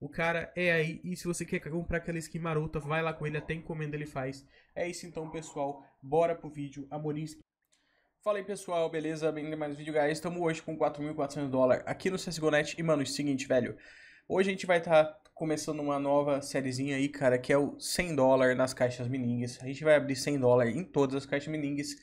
O cara é aí. E se você quer comprar aquela skin marota, vai lá com ele, até encomenda ele faz. É isso então, pessoal. Bora pro vídeo. Amorim. Fala aí, pessoal. Beleza? Bem-vindo a mais um vídeo, guys. Estamos hoje com 4.400 dólares aqui no CSGONet. E, mano, é o seguinte, velho. Hoje a gente vai estar tá começando uma nova sériezinha aí, cara, que é o 100 dólares nas caixas miningues. A gente vai abrir 100 dólares em todas as caixas miningues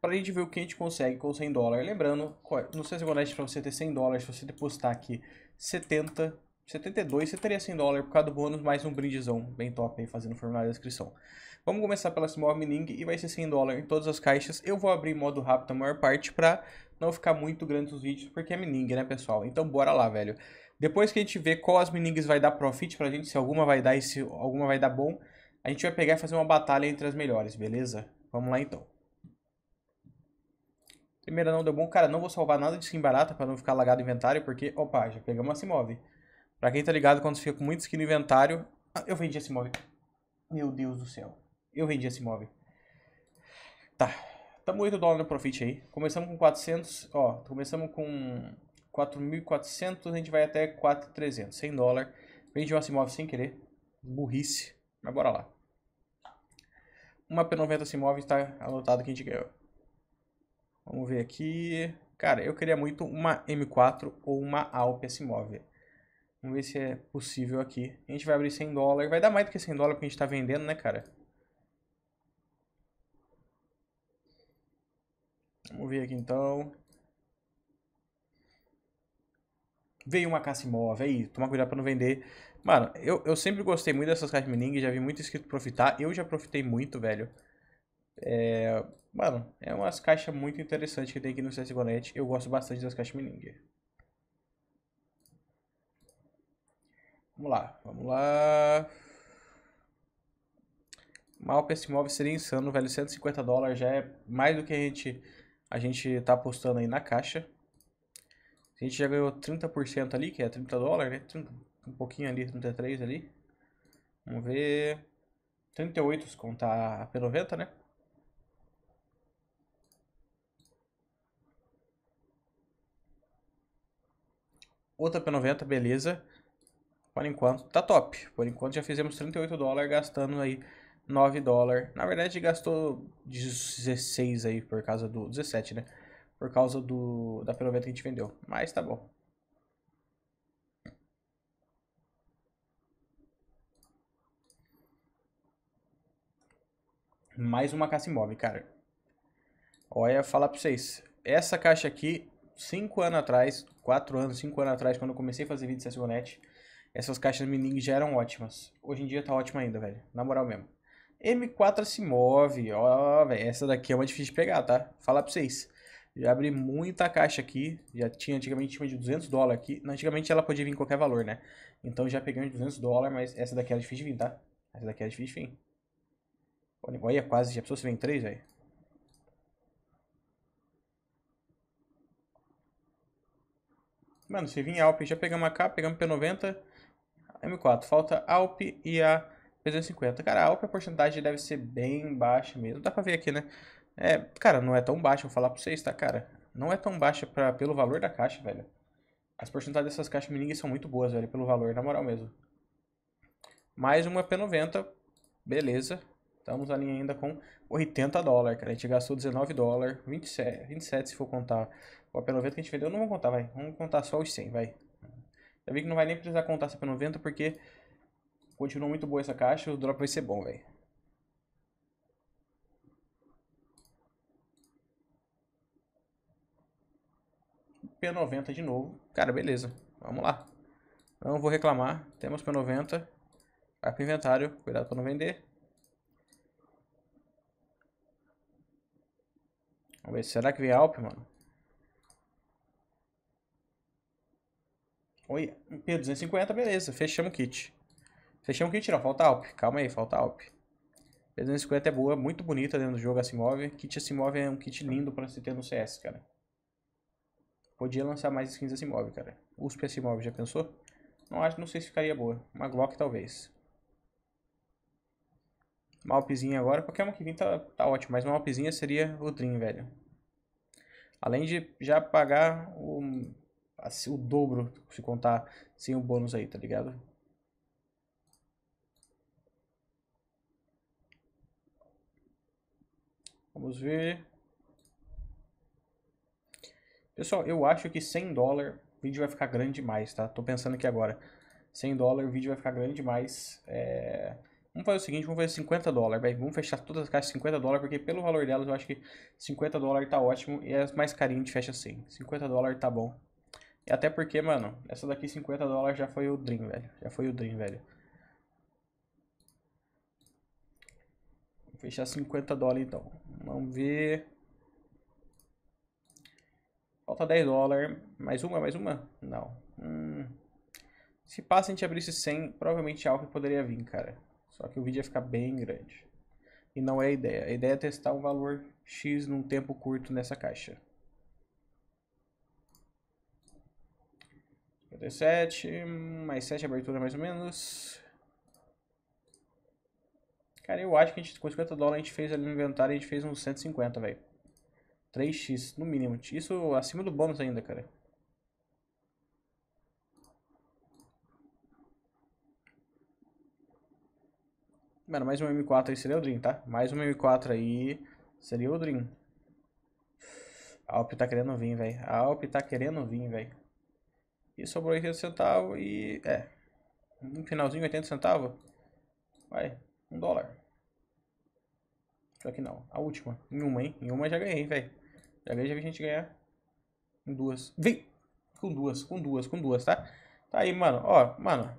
para a gente ver o que a gente consegue com 100 dólares. Lembrando, no CSGO Net, para você ter 100 dólares, se você depositar aqui 70 72 você teria 100 dólares por causa do bônus, mais um brindezão bem top aí fazendo o formulário de inscrição. Vamos começar pela Small Mining e vai ser 100 dólares em todas as caixas. Eu vou abrir modo rápido a maior parte para não ficar muito grande os vídeos, porque é mining, né, pessoal? Então bora lá, velho. Depois que a gente ver qual as minings vai dar profit pra gente, se alguma vai dar e se alguma vai dar bom, a gente vai pegar e fazer uma batalha entre as melhores, beleza? Vamos lá então. Primeira não deu bom. Cara, não vou salvar nada de sim barata pra não ficar lagado o inventário, porque... Opa, já pegamos a simove move. Pra quem tá ligado, quando você fica com muito skin no inventário... Ah, eu vendi esse imóvel. Meu Deus do céu. Eu vendi esse imóvel. Tá. Tamo 8 dólares no profit aí. Começamos com 400, ó. Começamos com 4.400, a gente vai até 4.300. 100 dólares. Vendi um imóvel sem querer. Burrice. Mas bora lá. Uma P90 Simóvel está anotado que a gente ganhou. Vamos ver aqui. Cara, eu queria muito uma M4 ou uma Alp Simóvel. Vamos ver se é possível aqui. A gente vai abrir 100 dólares. Vai dar mais do que 100 dólares que a gente tá vendendo, né, cara? Vamos ver aqui então. Veio uma caça imóvel aí, toma cuidado para não vender. Mano, eu, eu sempre gostei muito dessas caixas mining, já vi muito escrito profitar. Eu já profitei muito, velho. É, mano, é umas caixas muito interessantes que tem aqui no CSGONET. Eu gosto bastante das caixas mining. Vamos lá, vamos lá. Mal que esse imóvel seria insano, velho. 150 dólares já é mais do que a gente, a gente tá apostando aí na caixa. A gente já ganhou 30% ali, que é 30 dólares, né? um pouquinho ali, 33 ali. Vamos ver. 38 se contar a P90, né? Outra P90, beleza. Por enquanto tá top. Por enquanto já fizemos 38 dólares gastando aí 9 dólares. Na verdade gastou 16 aí por causa do 17, né? Por causa do da pelo que a gente vendeu. Mas tá bom. Mais uma caça imóvel, cara. Olha, falar pra vocês. Essa caixa aqui, 5 anos atrás, 4 anos, 5 anos atrás, quando eu comecei a fazer vídeo de Sassionet, essas caixas Mining já eram ótimas. Hoje em dia tá ótima ainda, velho. Na moral mesmo. M4 se move, ó, velho. Essa daqui é uma difícil de pegar, tá? Falar pra vocês. Já abri muita caixa aqui. Já tinha antigamente uma de 200 dólares aqui. Antigamente ela podia vir em qualquer valor, né? Então já peguei uma de 200 dólares, mas essa daqui era difícil de vir, tá? Essa daqui era difícil de vir. Olha, quase. Já precisou se vem três, velho? Mano, se vir em Alp, já pegamos K, pegamos P90. M4. Falta a Alp e a P250. Cara, a Alp a porcentagem deve ser bem baixa mesmo. Dá pra ver aqui, né? É, cara, não é tão baixa, vou falar pra vocês, tá, cara? Não é tão baixa pra, pelo valor da caixa, velho. As porcentagens dessas caixas mining são muito boas, velho, pelo valor, na moral mesmo. Mais uma P90, beleza. Estamos ali ainda com 80 dólares, cara. A gente gastou 19 dólares, 27, 27 se for contar. O P90 que a gente vendeu, não vou contar, vai. Vamos contar só os 100, vai. Já vi que não vai nem precisar contar CP90 porque continua muito boa essa caixa, o drop vai ser bom, velho. P90 de novo. Cara, beleza. Vamos lá. Não vou reclamar. Temos P90. Vai pro inventário. Cuidado para não vender. Vamos ver. Será que vem Alp, mano? Oi, P250, beleza. Fechamos o kit. Fechamos o kit não, falta Alp. Calma aí, falta Alp. P250 é boa, muito bonita dentro do jogo a Simov. Kit Simov é um kit lindo pra se ter no CS, cara. Podia lançar mais skins da Simov, cara. USP a Simov, já pensou? Não acho, não sei se ficaria boa. Uma Glock talvez. Uma AWPzinha agora, qualquer uma que vim tá, tá ótimo, mas uma AWPzinha seria o Dream, velho. Além de já pagar o assim, o dobro se contar sem o bônus aí, tá ligado? Vamos ver. Pessoal, eu acho que 100 dólares o vídeo vai ficar grande demais, tá? Tô pensando aqui agora. 100 dólares o vídeo vai ficar grande demais. É... Vamos fazer o seguinte, vamos fazer 50 dólares, Vamos fechar todas as caixas 50 dólares, porque pelo valor delas eu acho que 50 dólares tá ótimo e as mais carinhas a gente fecha 100. 50 dólares tá bom. E até porque, mano, essa daqui 50 dólares já foi o Dream, velho. Já foi o Dream, velho. Vou fechar 50 dólares então. Vamos ver. Falta 10 dólares. Mais uma, mais uma? Não. Hum. Se passa a gente abrisse 100, provavelmente algo poderia vir, cara. Só que o vídeo ia ficar bem grande. E não é a ideia. A ideia é testar um valor X num tempo curto nessa caixa. 57, mais 7 abertura mais ou menos. Cara, eu acho que a gente, com 50 dólares a gente fez ali no inventário, a gente fez uns 150, velho. 3x, no mínimo. Isso acima do bônus ainda, cara. Mano, mais um M4 aí seria o Dream, tá? Mais um M4 aí seria o Dream. A Alp tá querendo vir, velho. A Alp tá querendo vir, velho. E sobrou 80 centavos e... É. No finalzinho, 80 centavos. Vai. Um dólar. Só que não. A última. Em uma, hein? Em uma já ganhei, velho. Já ganhei, já vi a gente ganhar. em duas. Vem! Com duas, com duas, com duas, tá? Tá aí, mano. Ó, mano.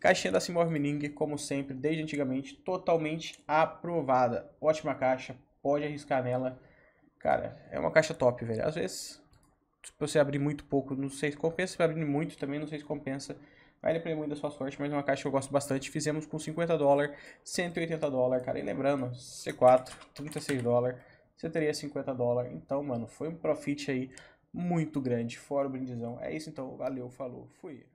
Caixinha da Simor Mining, como sempre, desde antigamente, totalmente aprovada. Ótima caixa, pode arriscar nela. Cara, é uma caixa top, velho. Às vezes se você abrir muito pouco, não sei se compensa. Se abrir muito também, não sei se compensa. Vai depender muito da sua sorte, mas é uma caixa que eu gosto bastante. Fizemos com 50 dólares, 180 dólares, cara. E lembrando, C4, 36 dólares, você teria 50 dólares. Então, mano, foi um profit aí muito grande, fora o brindizão. É isso então, valeu, falou, fui.